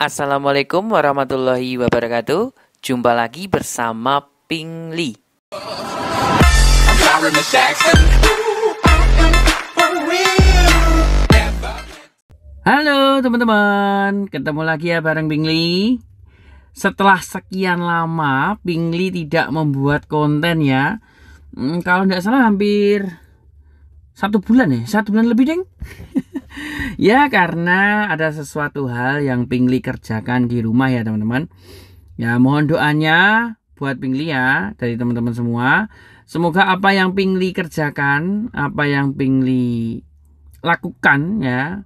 Assalamualaikum warahmatullahi wabarakatuh. Jumpa lagi bersama Ping Li. Halo teman-teman, ketemu lagi ya bareng Ping Li. Setelah sekian lama Ping Li tidak membuat konten ya. Hmm, kalau tidak salah hampir satu bulan ya, satu bulan lebih deng. ya karena ada sesuatu hal yang Pingli kerjakan di rumah ya teman-teman. Ya mohon doanya buat Pingli ya dari teman-teman semua. Semoga apa yang Pingli kerjakan, apa yang Pingli lakukan ya.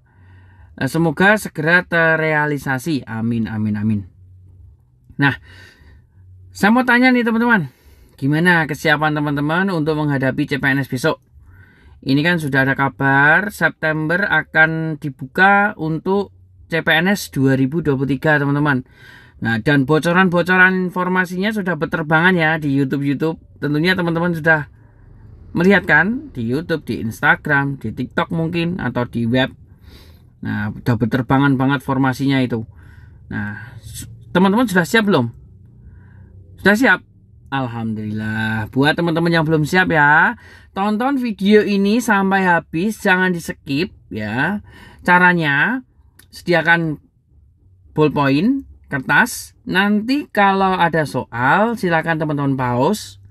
Eh, semoga segera terrealisasi. Amin amin amin. Nah, saya mau tanya nih teman-teman, gimana kesiapan teman-teman untuk menghadapi CPNS besok? Ini kan sudah ada kabar September akan dibuka untuk CPNS 2023 teman-teman. Nah dan bocoran-bocoran informasinya sudah berterbangan ya di YouTube YouTube. Tentunya teman-teman sudah melihat kan di YouTube, di Instagram, di TikTok mungkin atau di web. Nah sudah berterbangan banget formasinya itu. Nah teman-teman sudah siap belum? Sudah siap? Alhamdulillah. Buat teman-teman yang belum siap ya, tonton video ini sampai habis, jangan di skip ya. Caranya sediakan ballpoint, kertas. Nanti kalau ada soal, silakan teman-teman pause.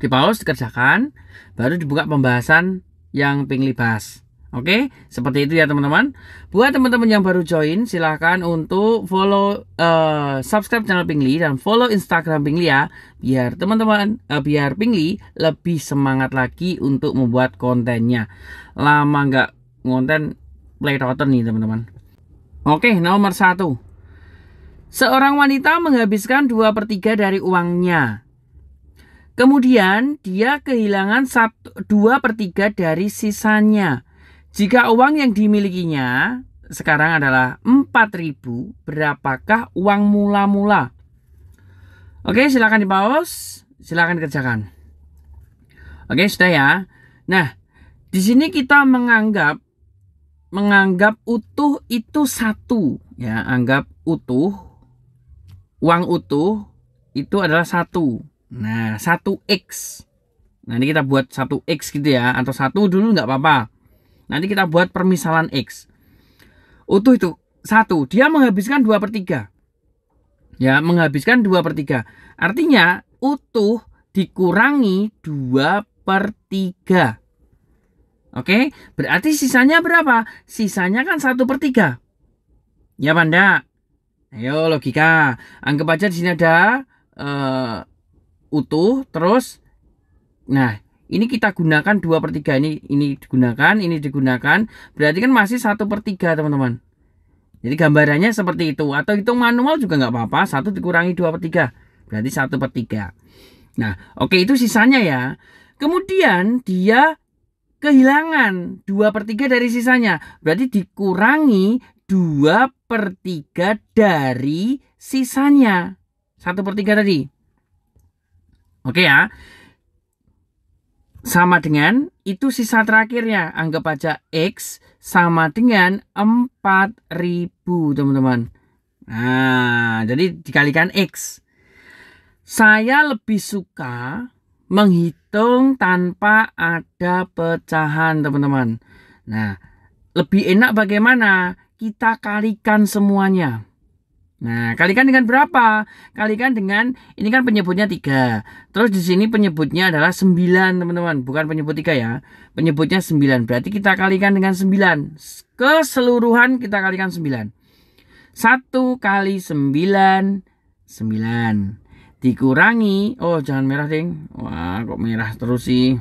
Di pause dikerjakan, baru dibuka pembahasan yang pengen dibahas. Oke, seperti itu ya teman-teman. Buat teman-teman yang baru join, silahkan untuk follow, uh, subscribe channel Pingli dan follow Instagram Pingli ya, biar teman-teman, uh, biar Pingli lebih semangat lagi untuk membuat kontennya. Lama nggak ngonten play rotten nih teman-teman. Oke, nomor satu. Seorang wanita menghabiskan 2 per 3 dari uangnya. Kemudian dia kehilangan 2 per 3 dari sisanya. Jika uang yang dimilikinya sekarang adalah 4000, berapakah uang mula-mula? Oke, silakan di pause, silakan dikerjakan. Oke, sudah ya. Nah, di sini kita menganggap menganggap utuh itu satu, ya, anggap utuh uang utuh itu adalah satu. Nah, satu x. Nanti kita buat satu x gitu ya, atau satu dulu nggak apa-apa. Nanti kita buat permisalan X. Utuh itu satu, dia menghabiskan 2 per 3. Ya, menghabiskan 2 per 3. Artinya utuh dikurangi 2 per 3. Oke, berarti sisanya berapa? Sisanya kan 1 per 3. Ya, Panda? Ayo logika. Anggap aja di sini ada uh, utuh terus nah ini kita gunakan 2 per 3 ini ini digunakan ini digunakan berarti kan masih 1 per 3 teman-teman jadi gambarannya seperti itu atau hitung manual juga nggak apa-apa 1 dikurangi 2 per 3 berarti 1 per 3 nah oke itu sisanya ya kemudian dia kehilangan 2 per 3 dari sisanya berarti dikurangi 2 per 3 dari sisanya 1 per 3 tadi oke ya sama dengan itu sisa terakhirnya. Anggap aja X sama dengan 4000 teman-teman. Nah, jadi dikalikan X. Saya lebih suka menghitung tanpa ada pecahan teman-teman. Nah, lebih enak bagaimana? Kita kalikan semuanya. Nah, kalikan dengan berapa? Kalikan dengan ini kan penyebutnya 3. Terus di sini penyebutnya adalah 9, teman-teman. Bukan penyebut 3 ya. Penyebutnya 9. Berarti kita kalikan dengan 9. Keseluruhan kita kalikan 9. 1 kali 9 9 dikurangi oh jangan merah ding wah kok merah terus sih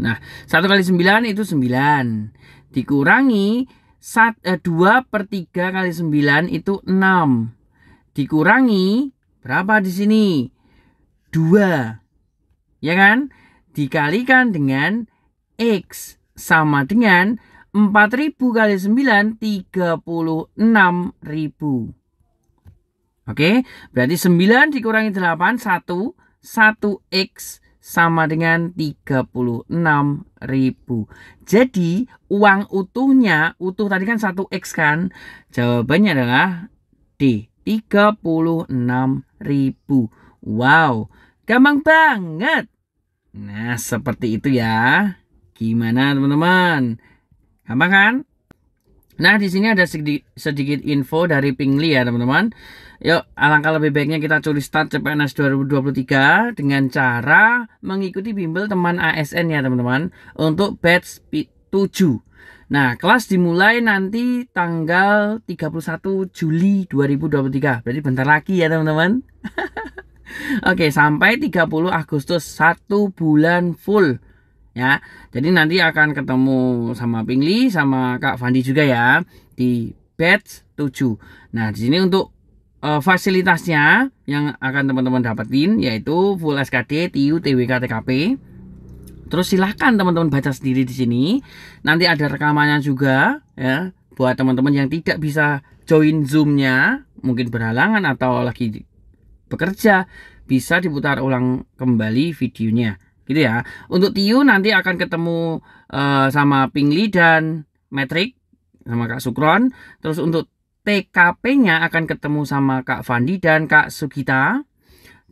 nah 1 kali 9 itu 9 dikurangi Sat, eh, 2 per 3 kali 9 itu 6. Dikurangi berapa di sini? 2. Ya kan? Dikalikan dengan X sama dengan 4000 kali 9 36000. Oke, berarti 9 dikurangi 8 1 1x sama dengan 36.000. Jadi uang utuhnya, utuh tadi kan 1x kan? Jawabannya adalah D, 36.000. Wow, gampang banget. Nah, seperti itu ya. Gimana teman-teman? Gampang kan? Nah, di sini ada sedikit, sedikit info dari Pingli ya, teman-teman. Yuk, alangkah lebih baiknya kita curi start CPNS 2023 dengan cara mengikuti bimbel teman ASN ya teman-teman untuk batch 7. Nah, kelas dimulai nanti tanggal 31 Juli 2023. Berarti bentar lagi ya teman-teman. Oke, sampai 30 Agustus satu bulan full ya. Jadi nanti akan ketemu sama Pingli sama Kak Fandi juga ya di batch 7. Nah, di sini untuk Eh, fasilitasnya yang akan teman-teman dapetin yaitu full SKD, TIU, TWK, TKP. Terus silahkan teman-teman baca sendiri di sini. Nanti ada rekamannya juga ya buat teman-teman yang tidak bisa join zoomnya mungkin berhalangan atau lagi bekerja, bisa diputar ulang kembali videonya. Gitu ya. Untuk TIU nanti akan ketemu uh, sama Pingli dan Metric sama Kak Sukron. Terus untuk TKP-nya akan ketemu sama Kak Fandi dan Kak Sugita.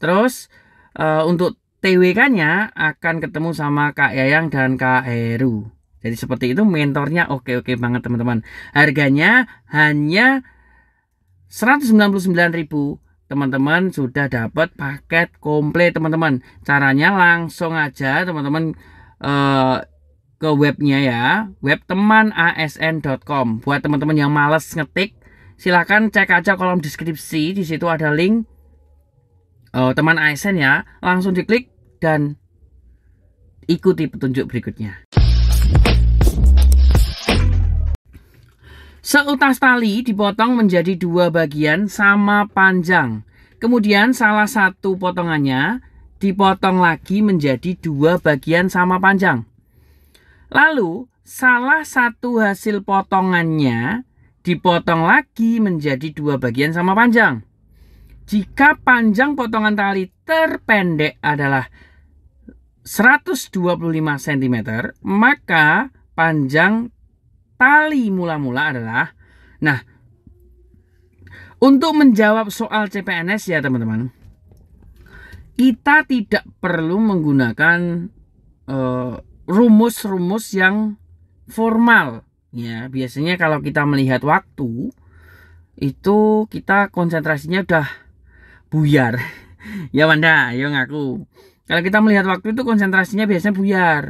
Terus uh, untuk TWK-nya akan ketemu sama Kak Yayang dan Kak Heru. Jadi seperti itu mentornya oke-oke banget teman-teman. Harganya hanya 199.000 teman-teman sudah dapat paket komplit teman-teman. Caranya langsung aja teman-teman uh, ke webnya ya web temanasn.com buat teman-teman yang males ngetik silahkan cek aja kolom deskripsi. Di situ ada link uh, teman ASN ya. Langsung diklik dan ikuti petunjuk berikutnya. Seutas tali dipotong menjadi dua bagian sama panjang. Kemudian salah satu potongannya dipotong lagi menjadi dua bagian sama panjang. Lalu salah satu hasil potongannya dipotong lagi menjadi dua bagian sama panjang. Jika panjang potongan tali terpendek adalah 125 cm, maka panjang tali mula-mula adalah nah untuk menjawab soal CPNS ya teman-teman. Kita tidak perlu menggunakan eh, rumus-rumus uh, yang formal ya biasanya kalau kita melihat waktu itu kita konsentrasinya udah buyar ya Wanda ya ngaku kalau kita melihat waktu itu konsentrasinya biasanya buyar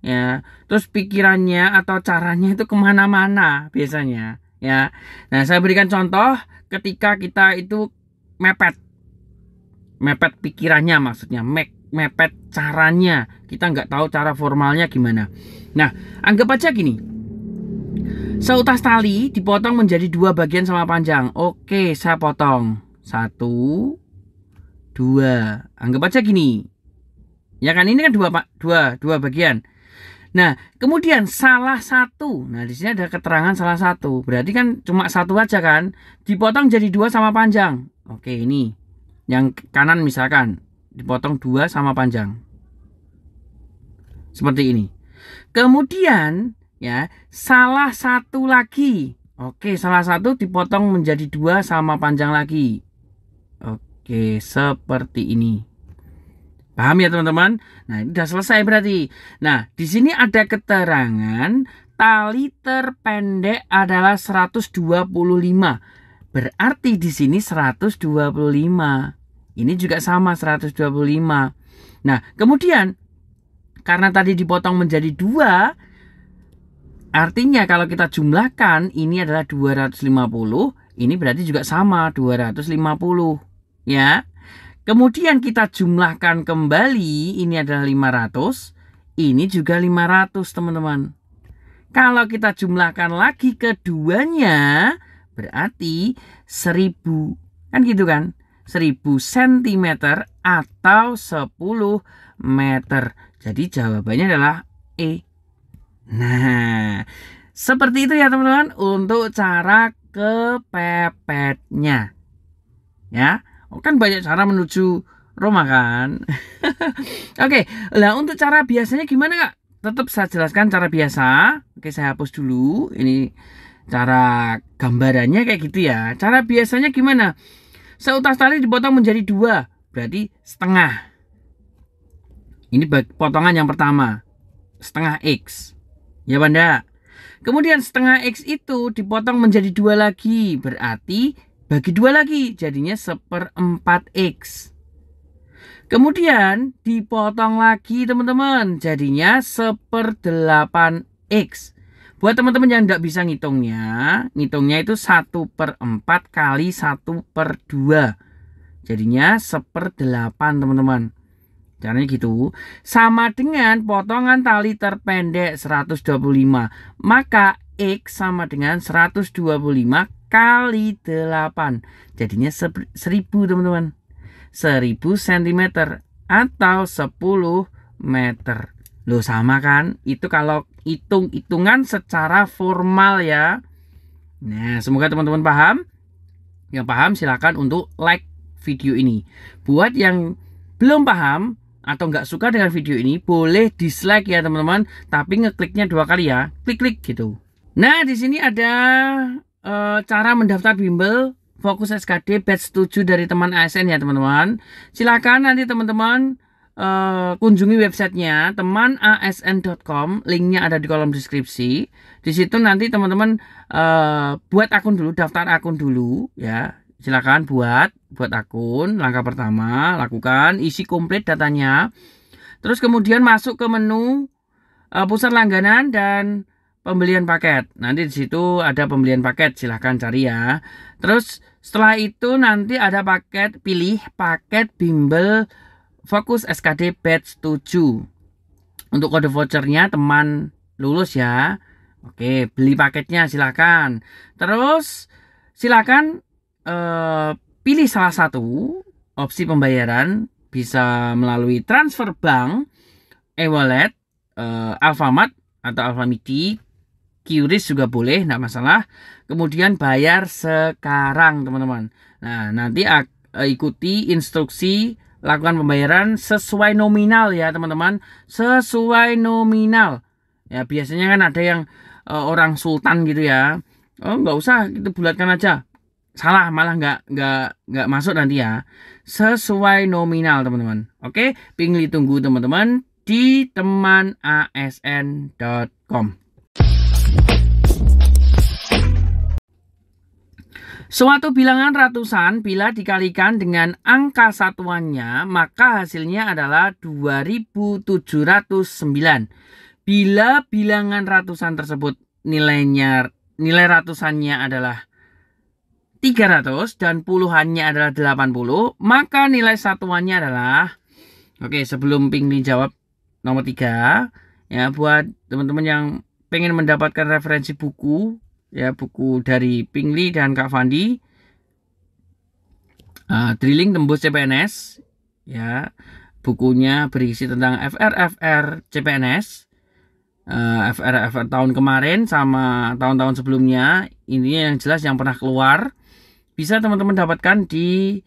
ya terus pikirannya atau caranya itu kemana-mana biasanya ya nah saya berikan contoh ketika kita itu mepet mepet pikirannya maksudnya me mepet caranya kita nggak tahu cara formalnya gimana nah anggap aja gini Seutas tali dipotong menjadi dua bagian sama panjang. Oke, saya potong. Satu, dua. Anggap aja gini. Ya kan ini kan dua dua dua bagian. Nah, kemudian salah satu. Nah, di sini ada keterangan salah satu. Berarti kan cuma satu aja kan? Dipotong jadi dua sama panjang. Oke, ini. Yang kanan misalkan dipotong dua sama panjang. Seperti ini. Kemudian ya salah satu lagi oke salah satu dipotong menjadi dua sama panjang lagi oke seperti ini paham ya teman-teman nah ini sudah selesai berarti nah di sini ada keterangan tali terpendek adalah 125 berarti di sini 125 ini juga sama 125 nah kemudian karena tadi dipotong menjadi dua Artinya kalau kita jumlahkan ini adalah 250, ini berarti juga sama 250 ya. Kemudian kita jumlahkan kembali ini adalah 500, ini juga 500 teman-teman. Kalau kita jumlahkan lagi keduanya berarti 1000. Kan gitu kan? 1000 cm atau 10 meter. Jadi jawabannya adalah E. Nah, seperti itu ya teman-teman untuk cara kepepetnya. Ya, oh, kan banyak cara menuju Roma kan. Oke, lah untuk cara biasanya gimana kak? Tetap saya jelaskan cara biasa. Oke, saya hapus dulu. Ini cara gambarannya kayak gitu ya. Cara biasanya gimana? Seutas tali dipotong menjadi dua, berarti setengah. Ini potongan yang pertama, setengah x. Ya Banda. Kemudian setengah X itu dipotong menjadi dua lagi. Berarti bagi dua lagi jadinya seperempat X. Kemudian dipotong lagi teman-teman jadinya seperdelapan X. Buat teman-teman yang tidak bisa ngitungnya, ngitungnya itu 1 per 4 kali 1 per 2. Jadinya seperdelapan teman-teman. Caranya gitu. Sama dengan potongan tali terpendek 125. Maka X sama dengan 125 kali 8. Jadinya 1000 teman-teman. 1000 cm atau 10 meter. Loh sama kan? Itu kalau hitung-hitungan secara formal ya. Nah, semoga teman-teman paham. Yang paham silahkan untuk like video ini. Buat yang belum paham, atau nggak suka dengan video ini boleh dislike ya teman-teman tapi ngekliknya dua kali ya klik-klik gitu nah di sini ada e, cara mendaftar bimbel fokus SKD batch 7 dari teman ASN ya teman-teman silakan nanti teman-teman e, kunjungi websitenya teman asn.com linknya ada di kolom deskripsi di situ nanti teman-teman e, buat akun dulu daftar akun dulu ya silakan buat buat akun langkah pertama lakukan isi komplit datanya terus kemudian masuk ke menu uh, pusat langganan dan pembelian paket. Nanti di situ ada pembelian paket, silahkan cari ya. Terus setelah itu nanti ada paket pilih paket bimbel fokus SKD batch 7. Untuk kode vouchernya teman lulus ya. Oke, beli paketnya silahkan. Terus silahkan Eh, pilih salah satu opsi pembayaran bisa melalui transfer bank, e-wallet, eh, Alfamart atau Alfamidi, QRIS juga boleh, tidak masalah. Kemudian bayar sekarang, teman-teman. Nah, nanti eh, ikuti instruksi lakukan pembayaran sesuai nominal ya, teman-teman. Sesuai nominal. Ya, biasanya kan ada yang eh, orang sultan gitu ya. Oh, nggak usah, itu bulatkan aja salah malah nggak nggak nggak masuk nanti ya sesuai nominal teman-teman oke pingli tunggu teman-teman di temanasn.com Suatu bilangan ratusan bila dikalikan dengan angka satuannya maka hasilnya adalah 2709. Bila bilangan ratusan tersebut nilainya nilai ratusannya adalah 300 dan puluhannya adalah 80, maka nilai satuannya adalah Oke, sebelum Pingli jawab nomor 3, ya buat teman-teman yang pengen mendapatkan referensi buku, ya buku dari Pingli dan Kak Fandi uh, Drilling Tembus CPNS, ya. Bukunya berisi tentang FRFR CPNS. Eh, FRFR tahun kemarin sama tahun-tahun sebelumnya ini yang jelas yang pernah keluar bisa teman-teman dapatkan di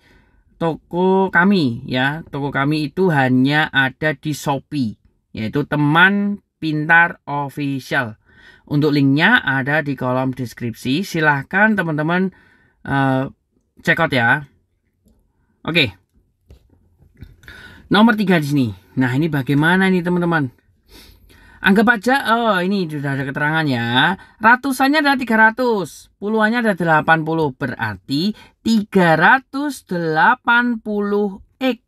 toko kami ya. Toko kami itu hanya ada di Shopee yaitu teman pintar official. Untuk linknya ada di kolom deskripsi. Silahkan teman-teman uh, check out ya. Oke. Okay. Nomor tiga di sini. Nah ini bagaimana nih teman-teman? Anggap aja, oh ini sudah ada keterangan ya. Ratusannya ada 300, puluhannya ada 80. Berarti 380X.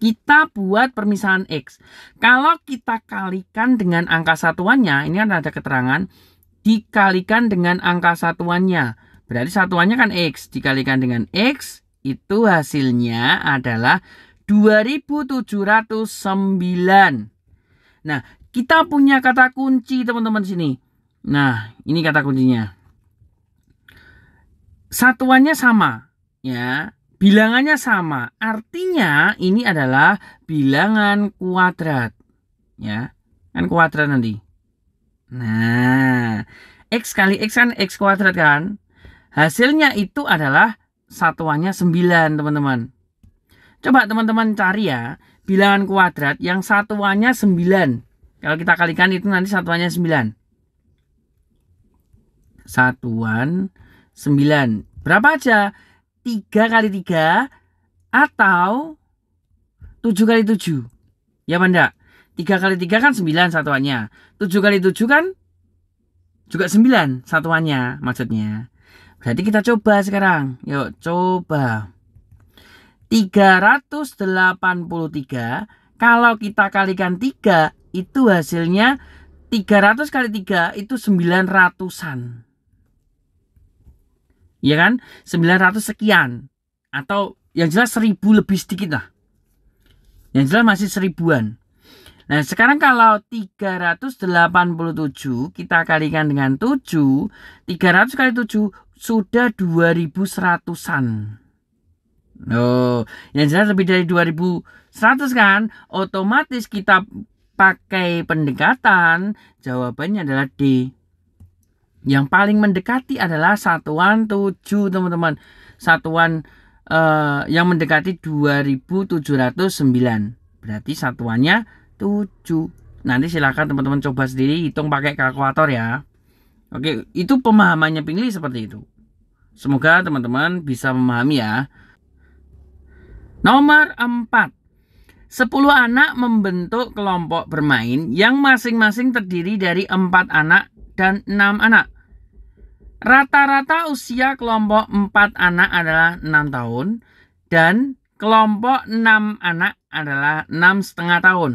Kita buat permisahan X. Kalau kita kalikan dengan angka satuannya, ini kan ada keterangan, dikalikan dengan angka satuannya. Berarti satuannya kan X. Dikalikan dengan X, itu hasilnya adalah 2709. Nah, kita punya kata kunci teman-teman sini. Nah, ini kata kuncinya. Satuannya sama, ya. Bilangannya sama. Artinya ini adalah bilangan kuadrat, ya. Kan kuadrat nanti. Nah, x kali x kan x kuadrat kan? Hasilnya itu adalah satuannya 9, teman-teman. Coba teman-teman cari ya bilangan kuadrat yang satuannya 9. Kalau kita kalikan itu nanti satuannya 9. Satuan 9. Berapa aja? 3 kali 3 atau 7 kali 7. Ya Banda? 3 kali 3 kan 9 satuannya. 7 kali 7 kan juga 9 satuannya maksudnya. Berarti kita coba sekarang. Yuk, coba. 383 kalau kita kalikan 3 itu hasilnya 300 kali 3 itu 900-an. Ya kan? 900 sekian atau yang jelas 1000 lebih sedikit lah. Yang jelas masih seribuan. Nah, sekarang kalau 387 kita kalikan dengan 7, 300 kali 7 sudah 2100-an. Oh, yang jelas lebih dari 2100 kan, otomatis kita pakai pendekatan, jawabannya adalah D. Yang paling mendekati adalah satuan 7, teman-teman. Satuan uh, yang mendekati 2709. Berarti satuannya 7. Nanti silakan teman-teman coba sendiri hitung pakai kalkulator ya. Oke, itu pemahamannya Pingli seperti itu. Semoga teman-teman bisa memahami ya. Nomor 4. 10 anak membentuk kelompok bermain yang masing-masing terdiri dari 4 anak dan 6 anak. Rata-rata usia kelompok 4 anak adalah 6 tahun dan kelompok 6 anak adalah 6 setengah tahun.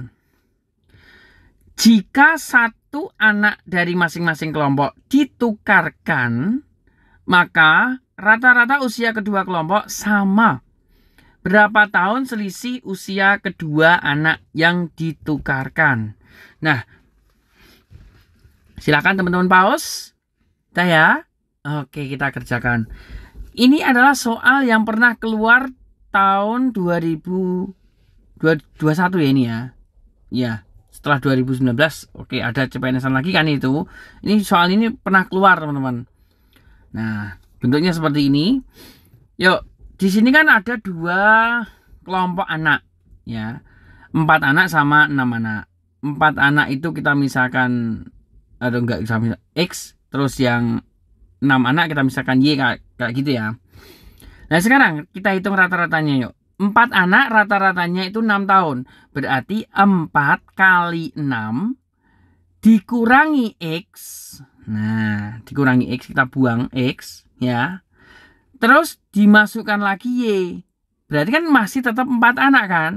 Jika satu anak dari masing-masing kelompok ditukarkan, maka rata-rata usia kedua kelompok sama berapa tahun selisih usia kedua anak yang ditukarkan. Nah, silakan teman-teman paus. Kita ya. Oke, kita kerjakan. Ini adalah soal yang pernah keluar tahun 2021 ya ini ya. Ya, setelah 2019. Oke, ada CPNS lagi kan itu. Ini soal ini pernah keluar, teman-teman. Nah, bentuknya seperti ini. Yuk, di sini kan ada dua kelompok anak ya. Empat anak sama enam anak. Empat anak itu kita misalkan atau enggak misalkan X terus yang enam anak kita misalkan Y kayak, kayak gitu ya. Nah sekarang kita hitung rata-ratanya yuk. Empat anak rata-ratanya itu enam tahun. Berarti empat kali enam dikurangi X. Nah, dikurangi X kita buang X ya. Terus dimasukkan lagi Y. Berarti kan masih tetap empat anak kan?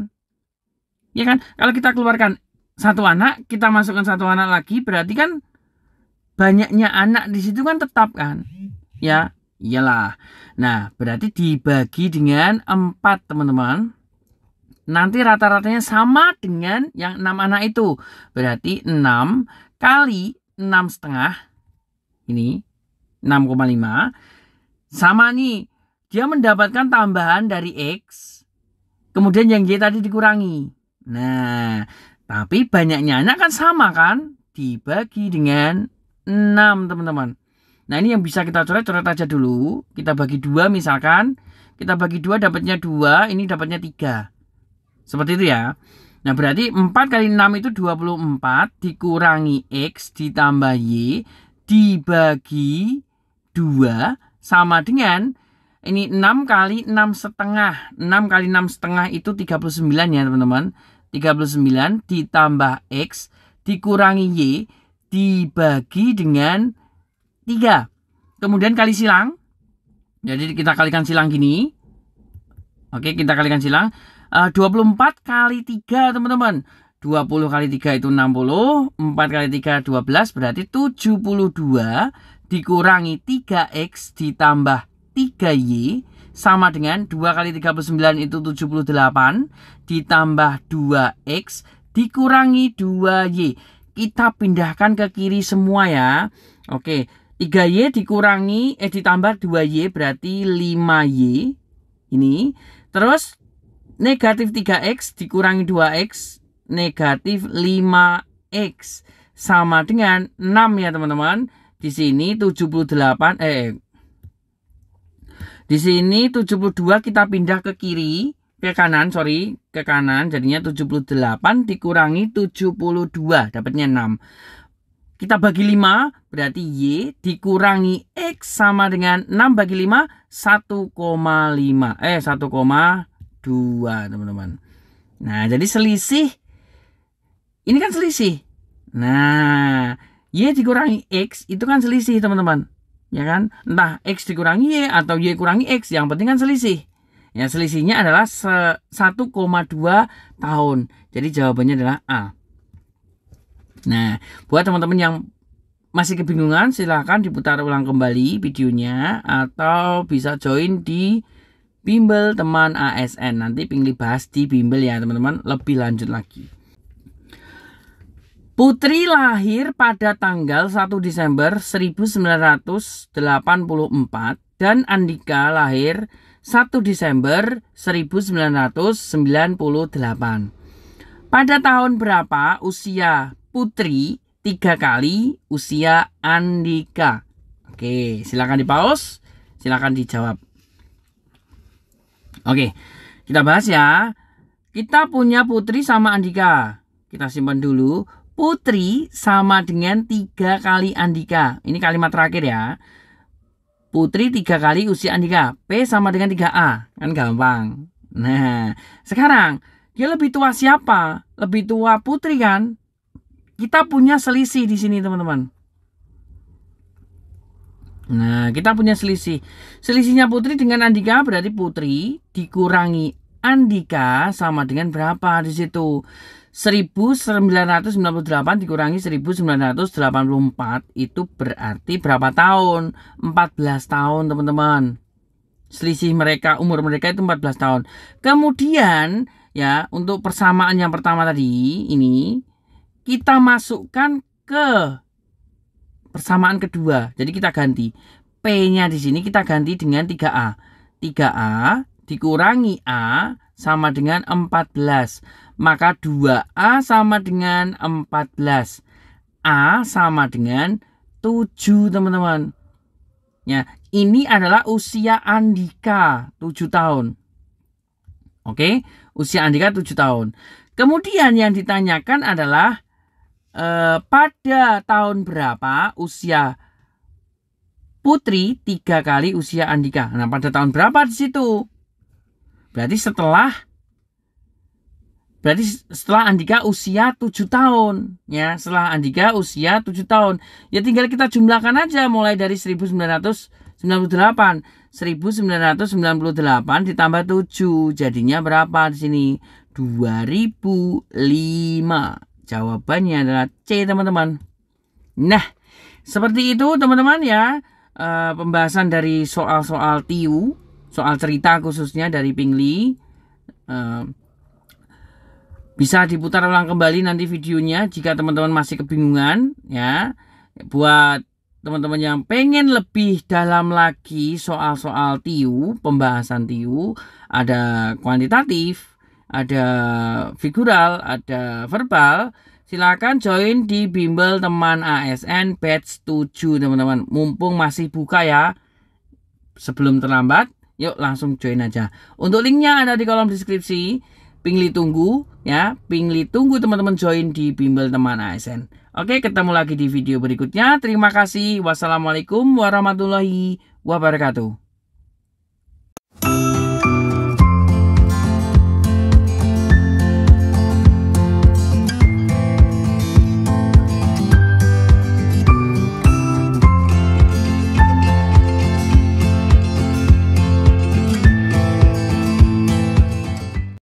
Ya kan? Kalau kita keluarkan satu anak, kita masukkan satu anak lagi, berarti kan banyaknya anak di situ kan tetap kan? Ya, iyalah. Nah, berarti dibagi dengan empat teman-teman. Nanti rata-ratanya sama dengan yang enam anak itu. Berarti 6 kali enam setengah ini lima. Sama nih, dia mendapatkan tambahan dari X, kemudian yang Y tadi dikurangi. Nah, tapi banyaknya anak kan sama kan? Dibagi dengan 6 teman-teman. Nah ini yang bisa kita coret-coret aja dulu. Kita bagi dua misalkan. Kita bagi dua dapatnya dua, ini dapatnya tiga. Seperti itu ya. Nah berarti 4 kali 6 itu 24 dikurangi X ditambah Y dibagi 2 sama dengan ini 6 kali 6 setengah 6 kali 6 setengah itu 39 ya teman-teman 39 ditambah X dikurangi Y dibagi dengan 3 kemudian kali silang jadi kita kalikan silang gini oke kita kalikan silang 24 eh, kali 3 teman-teman 20 kali 3 itu 60 4 kali 3 12 berarti 72 dikurangi 3X ditambah 3Y sama dengan 2 kali 39 itu 78 ditambah 2X dikurangi 2Y. Kita pindahkan ke kiri semua ya. Oke, 3Y dikurangi eh ditambah 2Y berarti 5Y. Ini. Terus negatif 3X dikurangi 2X negatif 5X sama dengan 6 ya teman-teman. Di sini 78 eh di sini 72 kita pindah ke kiri, ke kanan, sorry, ke kanan. Jadinya 78 dikurangi 72, dapatnya 6. Kita bagi 5, berarti Y dikurangi X sama dengan 6 bagi 5, 1,5. Eh, 1,2 teman-teman. Nah, jadi selisih. Ini kan selisih. Nah, Y dikurangi X itu kan selisih teman-teman. Ya kan? Entah X dikurangi Y atau Y kurangi X. Yang penting kan selisih. Ya selisihnya adalah 1,2 tahun. Jadi jawabannya adalah A. Nah, buat teman-teman yang masih kebingungan silahkan diputar ulang kembali videonya atau bisa join di bimbel teman ASN nanti pingli bahas di bimbel ya teman-teman lebih lanjut lagi Putri lahir pada tanggal 1 Desember 1984 dan Andika lahir 1 Desember 1998. Pada tahun berapa usia Putri tiga kali usia Andika? Oke, silakan di pause, silakan dijawab. Oke, kita bahas ya. Kita punya Putri sama Andika. Kita simpan dulu Putri sama dengan tiga kali Andika. Ini kalimat terakhir ya. Putri tiga kali usia Andika. P sama dengan tiga a Kan gampang. Nah, sekarang dia lebih tua siapa? Lebih tua Putri kan? Kita punya selisih di sini teman-teman. Nah, kita punya selisih. Selisihnya Putri dengan Andika berarti Putri dikurangi Andika sama dengan berapa di situ? 1998 dikurangi 1984 itu berarti berapa tahun? 14 tahun teman-teman. Selisih mereka, umur mereka itu 14 tahun. Kemudian ya untuk persamaan yang pertama tadi ini kita masukkan ke persamaan kedua. Jadi kita ganti P-nya di sini kita ganti dengan 3A. 3A dikurangi A sama dengan 14. Maka 2A sama dengan 14. A sama dengan 7 teman-teman. Ya, ini adalah usia Andika 7 tahun. Oke, usia Andika 7 tahun. Kemudian yang ditanyakan adalah eh, pada tahun berapa usia Putri tiga kali usia Andika. Nah, pada tahun berapa di situ? Berarti setelah Berarti setelah Andika usia 7 tahun ya, setelah Andika usia 7 tahun. Ya tinggal kita jumlahkan aja mulai dari 1998. 1998 ditambah 7 jadinya berapa di sini? 2005. Jawabannya adalah C, teman-teman. Nah, seperti itu teman-teman ya. E, pembahasan dari soal-soal TIU, soal cerita khususnya dari Pingli. E, bisa diputar ulang kembali nanti videonya jika teman-teman masih kebingungan ya. Buat teman-teman yang pengen lebih dalam lagi soal-soal TIU, pembahasan TIU, ada kuantitatif, ada figural, ada verbal, silakan join di bimbel teman ASN batch 7 teman-teman. Mumpung masih buka ya, sebelum terlambat, yuk langsung join aja. Untuk linknya ada di kolom deskripsi. Pingli tunggu ya, Pingli tunggu teman-teman join di bimbel teman ASN. Oke, ketemu lagi di video berikutnya. Terima kasih. Wassalamualaikum warahmatullahi wabarakatuh.